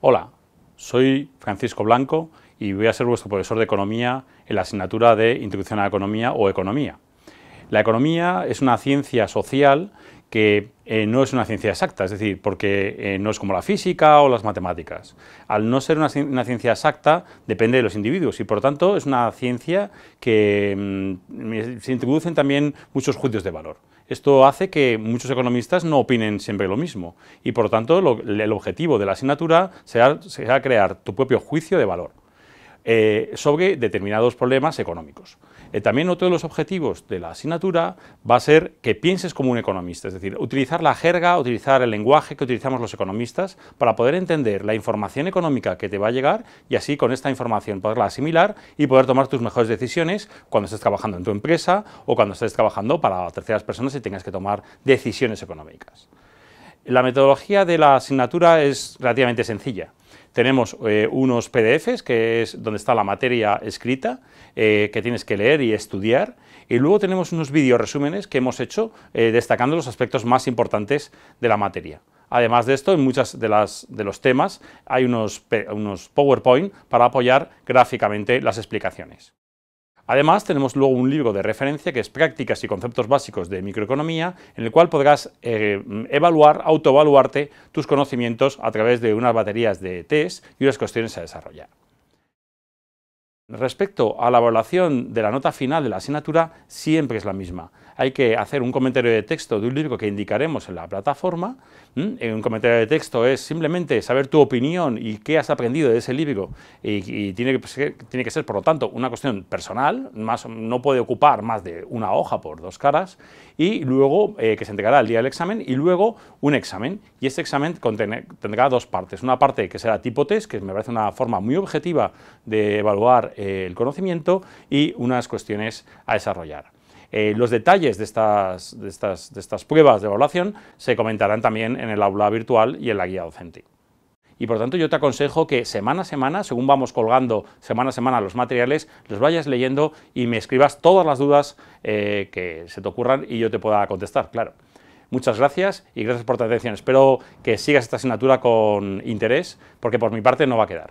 Hola, soy Francisco Blanco y voy a ser vuestro profesor de Economía en la asignatura de Introducción a la Economía o Economía. La economía es una ciencia social que eh, no es una ciencia exacta, es decir, porque eh, no es como la física o las matemáticas. Al no ser una, ciencia exacta, depende de los individuos y por tanto es una ciencia que mm, se introducen también muchos juicios de valor. Esto hace que muchos economistas no opinen siempre lo mismo y por tanto el objetivo de la asignatura será, crear tu propio juicio de valor eh, sobre determinados problemas económicos. Eh, también otro de los objetivos de la asignatura va a ser que pienses como un economista, es decir, utilizar la jerga, utilizar el lenguaje que utilizamos los economistas para poder entender la información económica que te va a llegar y así con esta información poderla asimilar y poder tomar tus mejores decisiones cuando estés trabajando en tu empresa o cuando estés trabajando para terceras personas y tengas que tomar decisiones económicas. La metodología de la asignatura es relativamente sencilla. Tenemos eh, unos PDFs, que es donde está la materia escrita, eh, que tienes que leer y estudiar, y luego tenemos unos vídeos resúmenes que hemos hecho eh, destacando los aspectos más importantes de la materia. Además de esto, en muchos de, las, de los temas hay unos PowerPoint para apoyar gráficamente las explicaciones. Además, tenemos luego un libro de referencia que es Prácticas y Conceptos Básicos de Microeconomía, en el cual podrás eh, evaluar, autoevaluarte tus conocimientos a través de unas baterías de test y unas cuestiones a desarrollar. Respecto a la evaluación de la nota final de la asignatura, siempre es la misma. Hay que hacer un comentario de texto de un libro que indicaremos en la plataforma. Eh, un comentario de texto es simplemente saber tu opinión y qué has aprendido de ese libro. Y, tiene, que ser, tiene, que ser, por lo tanto, una cuestión personal, no puede ocupar más de una hoja por dos caras. Y luego, eh, que se entregará el día del examen, y luego un examen. Y este examen tendrá dos partes. Una parte que será tipo test, que me parece una forma muy objetiva de evaluar eh, el conocimiento y unas cuestiones a desarrollar. Eh, los detalles de estas, de, estas, pruebas de evaluación se comentarán también en el aula virtual y en la guía docente y por tanto yo te aconsejo que semana a semana, según vamos colgando semana a semana los materiales, los vayas leyendo y me escribas todas las dudas eh, que se te ocurran y yo te pueda contestar, claro. Muchas gracias y gracias por tu atención. Espero que sigas esta asignatura con interés, porque por mi parte no va a quedar.